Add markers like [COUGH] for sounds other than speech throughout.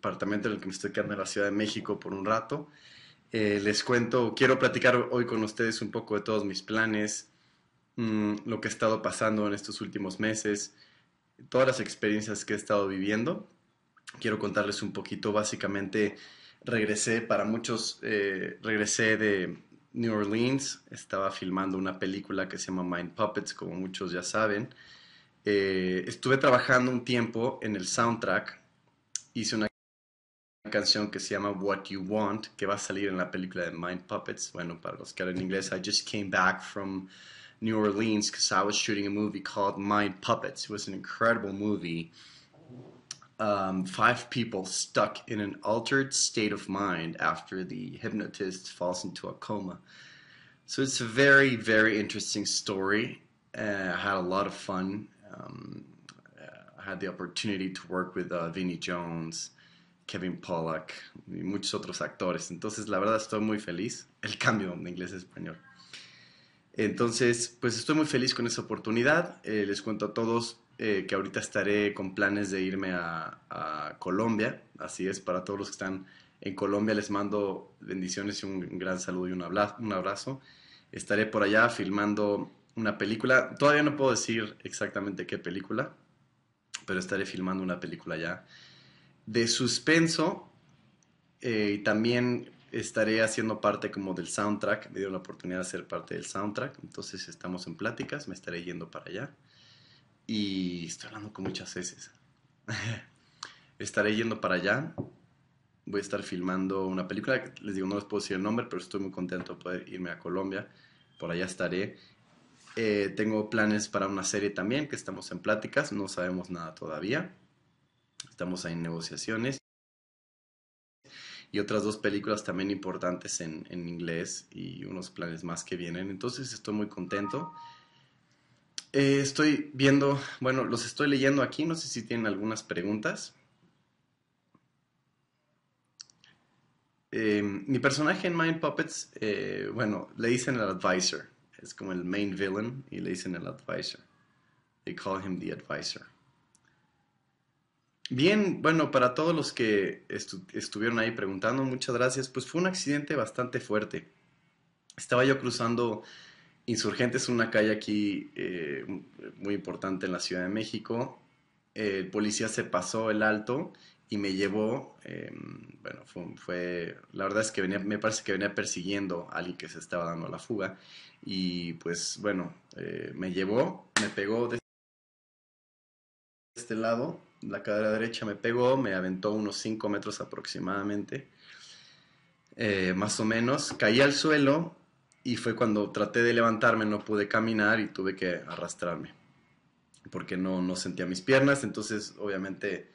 departamento en el que me estoy quedando en la Ciudad de México por un rato. Eh, les cuento, quiero platicar hoy con ustedes un poco de todos mis planes, mm, lo que ha estado pasando en estos últimos meses, todas las experiencias que he estado viviendo. Quiero contarles un poquito, básicamente regresé para muchos, eh, regresé de New Orleans, estaba filmando una película que se llama Mind Puppets, como muchos ya saben. Eh, estuve trabajando un tiempo en el soundtrack, hice una canción que se llama What You Want, que va a salir en la película de Mind Puppets. Bueno, para los que hablan inglés, I just came back from New Orleans because I was shooting a movie called Mind Puppets. It was an incredible movie. Um, five people stuck in an altered state of mind after the hypnotist falls into a coma. So it's a very, very interesting story. Uh, I had a lot of fun. Um, uh, I had the opportunity to work with uh, Vinnie Jones. Kevin Pollack y muchos otros actores. Entonces, la verdad, estoy muy feliz. El cambio de inglés a español. Entonces, pues estoy muy feliz con esa oportunidad. Eh, les cuento a todos eh, que ahorita estaré con planes de irme a, Colombia. Así es, para todos los que están en Colombia les mando bendiciones y un gran saludo y un, un abrazo. Estaré por allá filmando una película. Todavía no puedo decir exactamente qué película, pero estaré filmando una película allá de suspenso eh, y también estaré haciendo parte como del soundtrack, me dieron la oportunidad de ser parte del soundtrack, entonces estamos en pláticas, me estaré yendo para allá y estoy hablando con muchas veces [LAUGHS] estaré yendo para allá, voy a estar filmando una película, les digo, no les puedo decir el nombre, pero estoy muy contento de poder irme a Colombia, por allá estaré. Eh, tengo planes para una serie también que estamos en pláticas, no sabemos nada todavía. Estamos en negociaciones. Y otras dos películas también importantes en, inglés y unos planes más que vienen. Entonces estoy muy contento. Eh, estoy viendo, bueno, los estoy leyendo aquí, no sé si tienen algunas preguntas. Eh, mi personaje en Mind Puppets, eh, bueno, le dicen el advisor, es como el main villain y le dicen el advisor. They call him the advisor. Bien, bueno, para todos los que estuvieron ahí preguntando, muchas gracias. Pues fue un accidente bastante fuerte. Estaba yo cruzando Insurgentes, una calle aquí eh, muy importante en la Ciudad de México. el policía se pasó el alto y me llevó, em, bueno, fue, la verdad es que venía, me parece que venía persiguiendo a alguien que se estaba dando la fuga y pues bueno, eh, me llevó, me pegó de este lado la cadera derecha me pegó, me aventó unos 5 metros aproximadamente, eh, más o menos. Caí al suelo y fue cuando traté de levantarme, no pude caminar y tuve que arrastrarme, porque no, no sentía mis piernas, entonces obviamente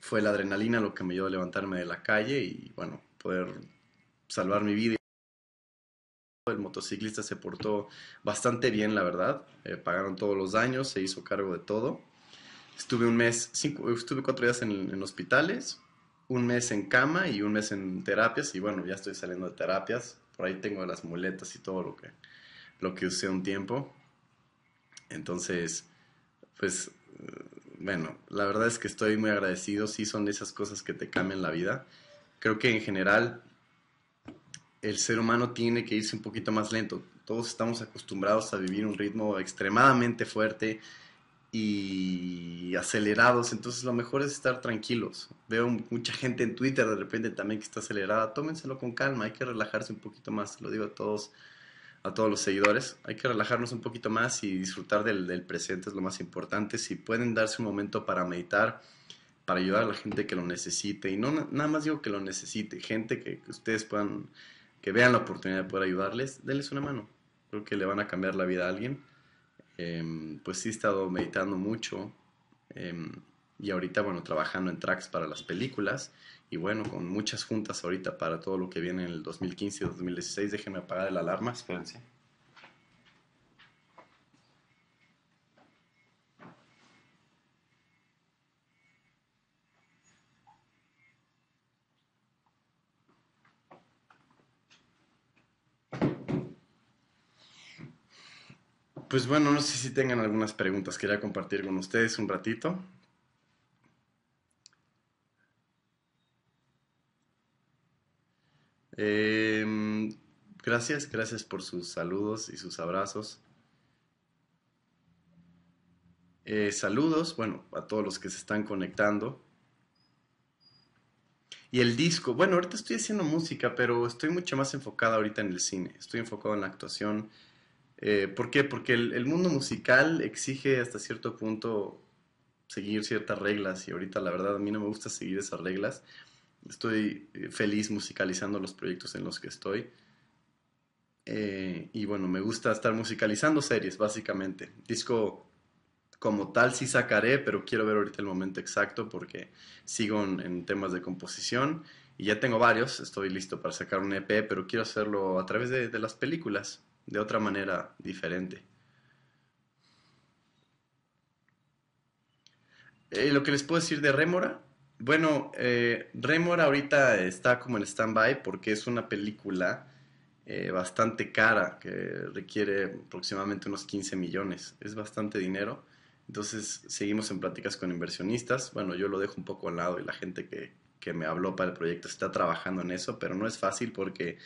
fue la adrenalina lo que me ayudó a levantarme de la calle y bueno, poder salvar mi vida. El motociclista se portó bastante bien, la verdad. Eh, pagaron todos los daños, se hizo cargo de todo. Estuve un mes, estuve cuatro días en, en, hospitales, un mes en cama y un mes en terapias. Y bueno, ya estoy saliendo de terapias. Por ahí tengo las muletas y todo lo que, lo que usé un tiempo. Entonces, pues, eh, bueno, la verdad es que estoy muy agradecido. Sí son esas cosas que te cambian la vida. Creo que en general el ser humano tiene que irse un poquito más lento. Todos estamos acostumbrados a vivir un ritmo extremadamente fuerte, y acelerados, entonces lo mejor es estar tranquilos. Veo mucha gente en Twitter de repente también que está acelerada, tómenselo con calma, hay que relajarse un poquito más, lo digo a todos a todos los seguidores, hay que relajarnos un poquito más y disfrutar del, presente es lo más importante. Si pueden darse un momento para meditar, para ayudar a la gente que lo necesite, y no nada más digo que lo necesite, gente que, que ustedes puedan, que vean la oportunidad de poder ayudarles, denles una mano. Creo que le van a cambiar la vida a alguien Em, pues sí he estado meditando mucho em, y ahorita, bueno, trabajando en tracks para las películas y bueno, con muchas juntas ahorita para todo lo que viene en el 2015 y 2016. Déjenme apagar el alarma, espérense. Pues bueno, no sé si tengan algunas preguntas. Quería compartir con ustedes un ratito. Em, gracias, gracias por sus saludos y sus abrazos. Eh, saludos, bueno, a todos los que se están conectando. Y el disco, bueno, ahorita estoy haciendo música, pero estoy mucho más enfocada ahorita en el cine. Estoy enfocado en la actuación, eh, ¿Por qué? Porque el, mundo musical exige hasta cierto punto seguir ciertas reglas y ahorita la verdad a mí no me gusta seguir esas reglas. Estoy eh, feliz musicalizando los proyectos en los que estoy. Eh, y bueno, me gusta estar musicalizando series, básicamente. Disco como tal sí sacaré, pero quiero ver ahorita el momento exacto porque sigo en, temas de composición y ya tengo varios, estoy listo para sacar un EP, pero quiero hacerlo a través de las películas de otra manera diferente. Eh, lo que les puedo decir de Rémora, bueno, eh, Rémora ahorita está como en stand-by porque es una película eh, bastante cara que requiere aproximadamente unos 15 millones. Es bastante dinero. Entonces seguimos en pláticas con inversionistas. Bueno, yo lo dejo un poco al lado y la gente que, que me habló para el proyecto está trabajando en eso, pero no es fácil porque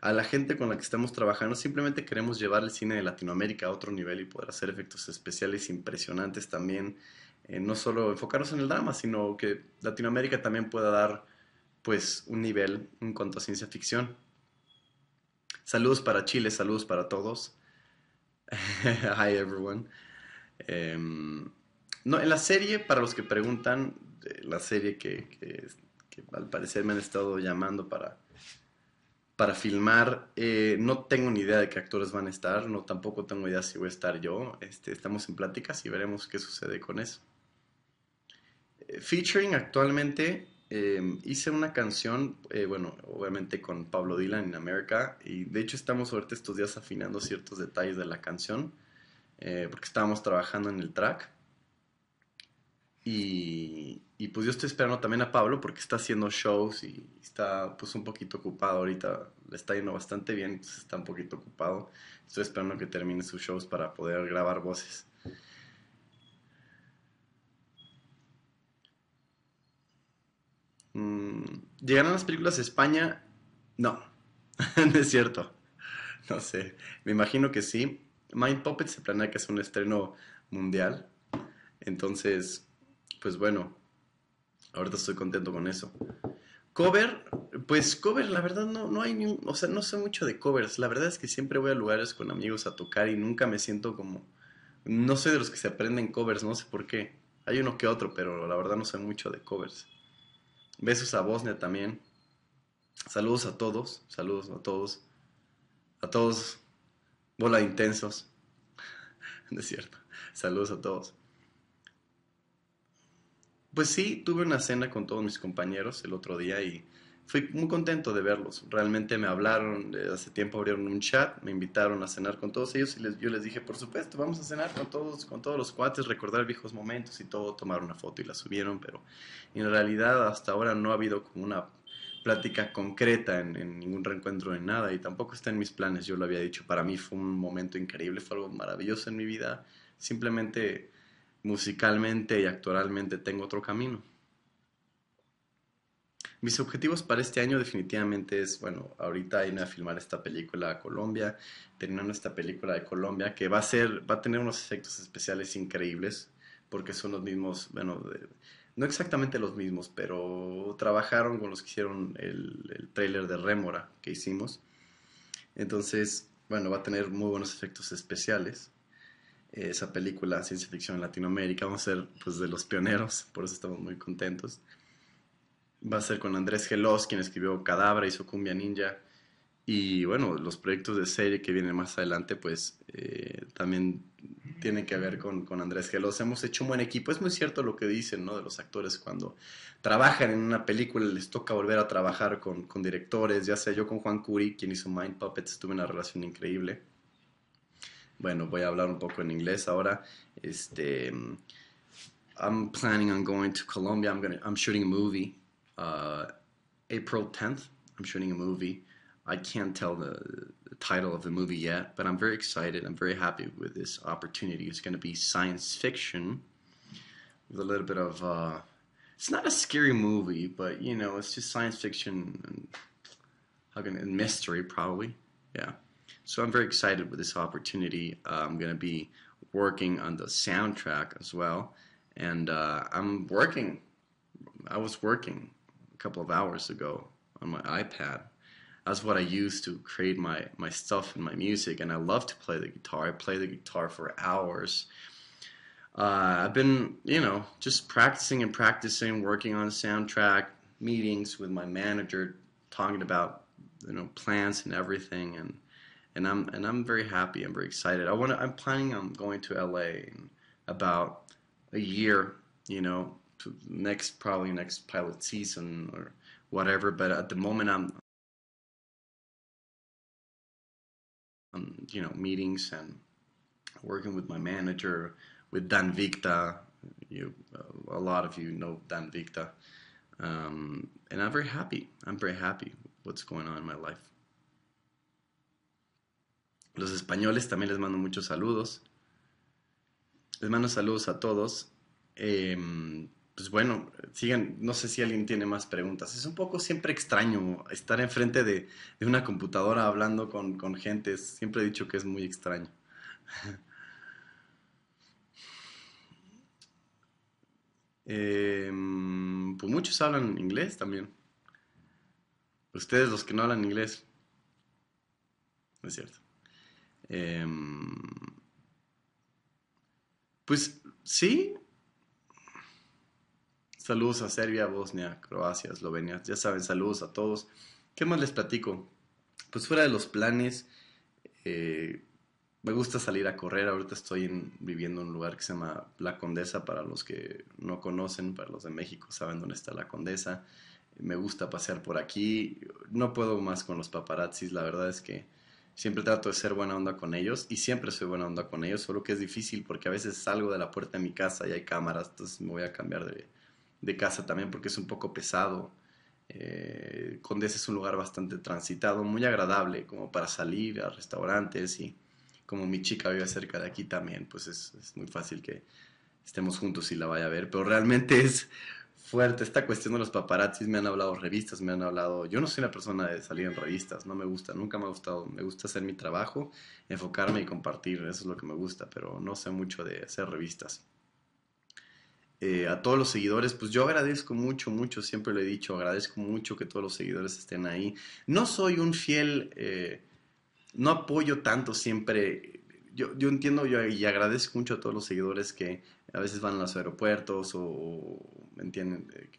a la gente con la que estamos trabajando, simplemente queremos llevar el cine de Latinoamérica a otro nivel y poder hacer efectos especiales impresionantes también. Eh, no solo enfocarnos en el drama, sino que Latinoamérica también pueda dar pues un nivel en cuanto a ciencia ficción. Saludos para Chile, saludos para todos. [LAUGHS] Hi everyone. Em, no, en la serie, para los que preguntan, eh, la serie que al parecer me han estado llamando para para filmar. Eh, no tengo ni idea de qué actores van a estar, no tampoco tengo idea si voy a estar yo. Este, estamos en pláticas y veremos qué sucede con eso. Eh, featuring actualmente em, hice una canción, eh, bueno, obviamente con Pablo Dylan en América y de hecho estamos ahorita estos días afinando ciertos detalles de la canción porque estábamos trabajando en el track. Y, pues yo estoy esperando también a Pablo porque está haciendo shows y está pues un poquito ocupado ahorita. Le está yendo bastante bien, está un poquito ocupado. Estoy esperando que termine sus shows para poder grabar voces. Mm, ¿Llegarán las películas a España? No, [LAUGHS] no es cierto. No sé, me imagino que sí. Mind Puppet se planea que es un estreno mundial. Entonces, pues bueno, ahorita estoy contento con eso. Cover, pues cover, la verdad no, no hay o sea, no sé mucho de covers. La verdad es que siempre voy a lugares con amigos a tocar y nunca me siento como, no soy de los que se aprenden covers, no sé por qué. Hay uno que otro, pero la verdad no sé mucho de covers. Besos a Bosnia también. Saludos a todos, saludos a todos, a todos, bola intensos. De [LAUGHS] cierto, saludos a todos. Pues sí, tuve una cena con todos mis compañeros el otro día y fui muy contento de verlos. Realmente me hablaron, eh, hace tiempo abrieron un chat, me invitaron a cenar con todos ellos y les, yo les dije, por supuesto, vamos a cenar con todos, con todos los cuates, recordar viejos momentos y todo, tomar una foto y la subieron, pero en realidad hasta ahora no ha habido como una plática concreta en, en ningún reencuentro en nada y tampoco está en mis planes, yo lo había dicho, para mí fue un momento increíble, fue algo maravilloso en mi vida, simplemente musicalmente y actualmente tengo otro camino. Mis objetivos para este año definitivamente es, bueno, ahorita irme a filmar esta película a Colombia, terminando esta película de Colombia, que va a ser, va a tener unos efectos especiales increíbles, porque son los mismos, bueno, no exactamente los mismos, pero trabajaron con los que hicieron el, el trailer de Rémora que hicimos. Entonces, bueno, va a tener muy buenos efectos especiales esa película ciencia ficción en Latinoamérica. Vamos a ser pues, de los pioneros, por eso estamos muy contentos. Va a ser con Andrés Gelos, quien escribió Cadabra, hizo Cumbia Ninja. Y bueno, los proyectos de serie que vienen más adelante, pues eh, también tienen que ver con, Andrés Gelos. Hemos hecho un buen equipo. Es muy cierto lo que dicen ¿no? de los actores cuando trabajan en una película, les toca volver a trabajar con, directores, ya sea yo con Juan Curi, quien hizo Mind Puppets, tuve una relación increíble. Bueno, voy a hablar un poco en inglés ahora. Este, I'm planning on going to Colombia. I'm gonna, I'm shooting a movie, uh, April 10th. I'm shooting a movie. I can't tell the, the, title of the movie yet, but I'm very excited. I'm very happy with this opportunity. It's going to be science fiction with a little bit of. Uh, it's not a scary movie, but you know, it's just science fiction and, and mystery, probably. Yeah. So I'm very excited with this opportunity. Uh, I'm going to be working on the soundtrack as well. And uh, I'm working. I was working a couple of hours ago on my iPad. That's what I use to create my, my stuff and my music. And I love to play the guitar. I play the guitar for hours. Uh, I've been, you know, just practicing and practicing, working on the soundtrack, meetings with my manager, talking about, you know, plans and everything. And and I'm and I'm very happy. I'm very excited. I want I'm planning on going to LA in about a year. You know, next probably next pilot season or whatever. But at the moment, I'm. I'm um, you know meetings and working with my manager with Dan Victa. You, uh, a lot of you know Dan Victa, um, and I'm very happy. I'm very happy what's going on in my life. Los españoles también les mando muchos saludos. Les mando saludos a todos. Em, pues bueno, sigan, no sé si alguien tiene más preguntas. Es un poco siempre extraño estar enfrente de, una computadora hablando con, con gente. Siempre he dicho que es muy extraño. [LAUGHS] Em, pues muchos hablan inglés también. Ustedes los que no hablan inglés. No es cierto. Em, pues sí. Saludos a Serbia, Bosnia, Croacia, Eslovenia. Ya saben, saludos a todos. ¿Qué más les platico? Pues fuera de los planes, eh, me gusta salir a correr. Ahorita estoy viviendo en un lugar que se llama La Condesa, para los que no conocen, para los de México saben dónde está La Condesa. Me gusta pasear por aquí. No puedo más con los paparazzis, la verdad es que siempre trato de ser buena onda con ellos y siempre soy buena onda con ellos, solo que es difícil porque a veces salgo de la puerta de mi casa y hay cámaras, entonces me voy a cambiar de, de casa también porque es un poco pesado. Eh, Condés es un lugar bastante transitado, muy agradable como para salir a restaurantes y como mi chica vive cerca de aquí también, pues es muy fácil que estemos juntos y la vaya a ver, pero realmente es fuerte esta cuestión de los paparazzis. Me han hablado revistas, me han hablado. Yo no soy una persona de salir en revistas, no me gusta, nunca me ha gustado. Me gusta hacer mi trabajo, enfocarme y compartir, eso es lo que me gusta, pero no sé mucho de hacer revistas. Eh, a todos los seguidores, pues yo agradezco mucho, mucho, siempre lo he dicho, agradezco mucho que todos los seguidores estén ahí. No soy un fiel, eh, no apoyo tanto siempre yo, yo entiendo yo, y agradezco mucho a todos los seguidores que a veces van a los aeropuertos o, entienden? Eh,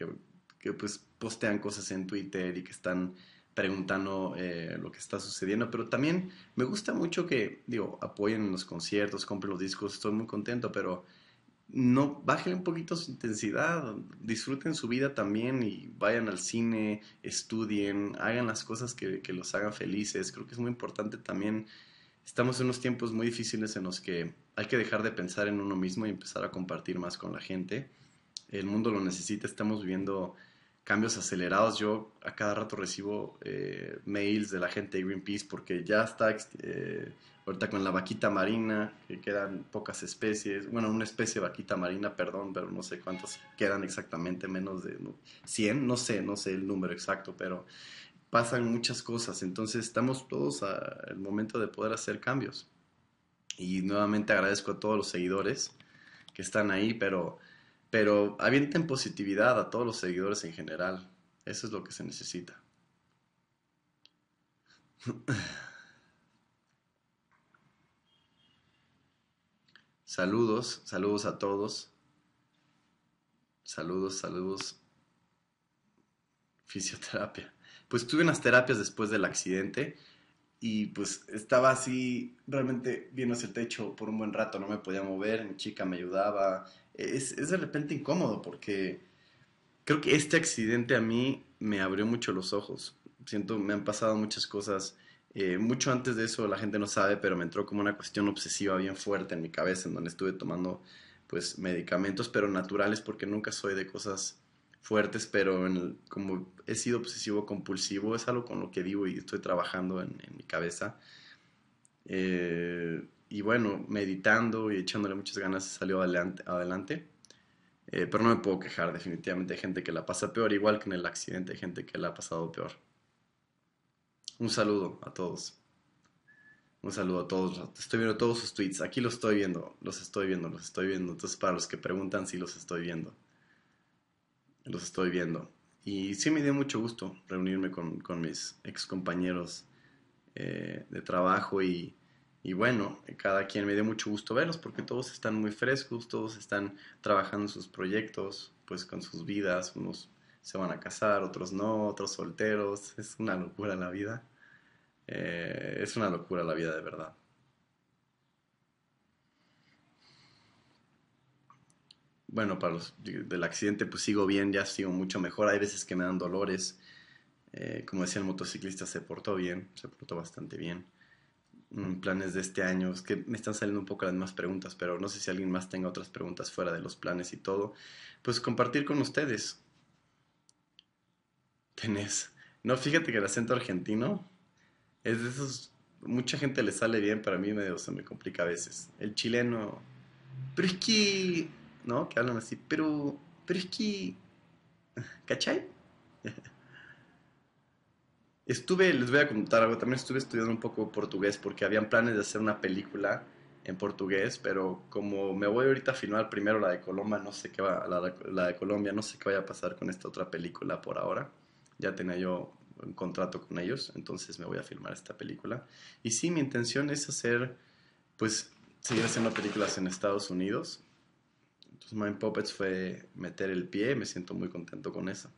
que, pues postean cosas en Twitter y que están preguntando eh, lo que está sucediendo, pero también me gusta mucho que, digo, apoyen los conciertos, compren los discos, estoy muy contento, pero no bajen un poquito su intensidad, disfruten su vida también y vayan al cine, estudien, hagan las cosas que, que los hagan felices. Creo que es muy importante también estamos en unos tiempos muy difíciles en los que hay que dejar de pensar en uno mismo y empezar a compartir más con la gente. El mundo lo necesita, estamos viviendo cambios acelerados. Yo a cada rato recibo eh, mails de la gente de Greenpeace porque ya está eh, ahorita con la vaquita marina, que quedan pocas especies, bueno, una especie vaquita marina, perdón, pero no sé cuántas quedan exactamente, menos de 100, no sé, no sé el número exacto, pero pasan muchas cosas, entonces estamos todos al momento de poder hacer cambios. Y nuevamente agradezco a todos los seguidores que están ahí, pero, pero avienten positividad a todos los seguidores en general. Eso es lo que se necesita. [LAUGHS] Saludos, saludos a todos. Saludos, saludos. Fisioterapia. Pues tuve unas terapias después del accidente y pues estaba así realmente viendo hacia el techo por un buen rato, no me podía mover, mi chica me ayudaba. Es, de repente incómodo porque creo que este accidente a mí me abrió mucho los ojos. Siento, me han pasado muchas cosas. Eh, mucho antes de eso la gente no sabe, pero me entró como una cuestión obsesiva bien fuerte en mi cabeza, en donde estuve tomando pues medicamentos, pero naturales, porque nunca soy de cosas fuertes, pero como he sido obsesivo compulsivo, es algo con lo que digo y estoy trabajando en, mi cabeza. Eh, y bueno, meditando y echándole muchas ganas salió adelante. adelante. Eh, pero no me puedo quejar definitivamente hay gente que la pasa peor, igual que en el accidente hay gente que la ha pasado peor. Un saludo a todos. Un saludo a todos. Estoy viendo todos sus tweets. Aquí los estoy viendo, los estoy viendo, los estoy viendo. Entonces, para los que preguntan sí los estoy viendo los estoy viendo. Y sí me dio mucho gusto reunirme con, mis ex compañeros eh, de trabajo y, bueno, cada quien me dio mucho gusto verlos porque todos están muy frescos, todos están trabajando en sus proyectos, pues con sus vidas, unos se van a casar, otros no, otros solteros, es una locura la vida, eh, es una locura la vida de verdad. bueno, para los del accidente pues sigo bien, ya sigo mucho mejor. Hay veces que me dan dolores. Eh, como decía el motociclista, se portó bien, se portó bastante bien. Mm, planes de este año, es que me están saliendo un poco las más preguntas, pero no sé si alguien más tenga otras preguntas fuera de los planes y todo. Pues compartir con ustedes. Tenés. No, fíjate que el acento argentino es de esos. Mucha gente le sale bien, para mí medio se me complica a veces. El chileno. Pero es que ¿no? Que hablan así, pero, pero es que, ¿cachai? [LAUGHS] Estuve, les voy a contar algo, también estuve estudiando un poco portugués porque habían planes de hacer una película en portugués, pero como me voy ahorita a filmar primero la de Colombia, no sé qué va, la, la de Colombia, no sé qué vaya a pasar con esta otra película por ahora. Ya tenía yo un contrato con ellos, entonces me voy a filmar esta película. Y sí, mi intención es hacer, pues, seguir haciendo películas en Estados Unidos, entonces Mind Puppets fue meter el pie, me siento muy contento con eso.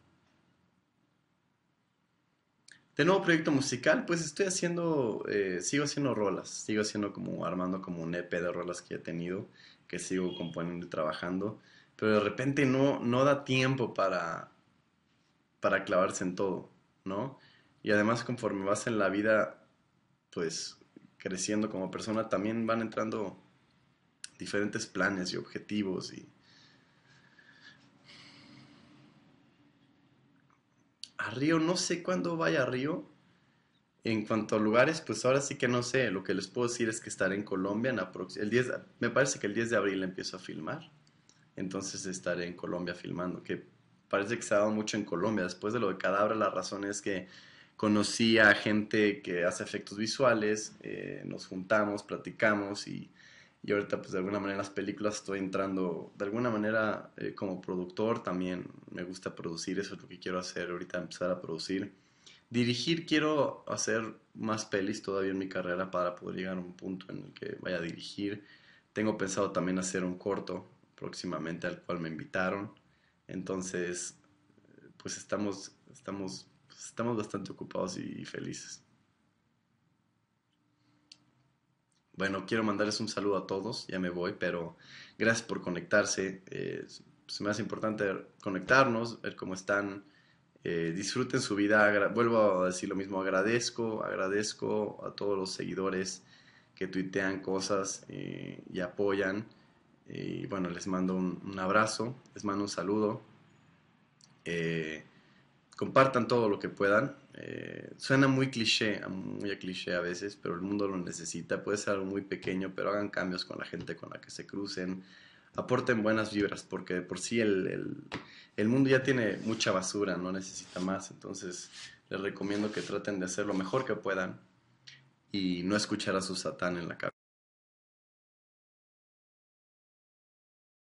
De nuevo proyecto musical, pues estoy haciendo, eh, sigo haciendo rolas, sigo haciendo como, armando como un EP de rolas que he tenido, que sigo componiendo y trabajando, pero de repente no, no da tiempo para, para clavarse en todo, ¿no? Y además conforme vas en la vida, pues creciendo como persona, también van entrando diferentes planes y objetivos y a Río no sé cuándo vaya a Río. En cuanto a lugares, pues ahora sí que no sé. Lo que les puedo decir es que estaré en Colombia en el 10 me parece que el 10 de abril empiezo a filmar. Entonces estaré en Colombia filmando, que parece que se ha dado mucho en Colombia. Después de lo de Cadabra, la razón es que conocí a gente que hace efectos visuales, eh, nos juntamos, platicamos y y ahorita pues de alguna manera las películas estoy entrando, de alguna manera eh, como productor también me gusta producir, eso es lo que quiero hacer ahorita, empezar a producir. Dirigir, quiero hacer más pelis todavía en mi carrera para poder llegar a un punto en el que vaya a dirigir. Tengo pensado también hacer un corto próximamente al cual me invitaron. Entonces, pues estamos, estamos, estamos bastante ocupados y felices. Bueno, quiero mandarles un saludo a todos, ya me voy, pero gracias por conectarse. Eh, se me hace importante conectarnos, ver cómo están. Eh, disfruten su vida. vuelvo a decir lo mismo, agradezco, agradezco a todos los seguidores que tuitean cosas eh, y apoyan. Y bueno, les mando un, un abrazo, les mando un saludo. compartan todo lo que puedan. Eh, suena muy cliché, muy a cliché a veces, pero el mundo lo necesita. Puede ser algo muy pequeño, pero hagan cambios con la gente con la que se crucen. Aporten buenas vibras, porque por sí el mundo ya tiene mucha basura, no necesita más. Entonces, les recomiendo que traten de hacer lo mejor que puedan y no escuchar a su satán en la cabeza.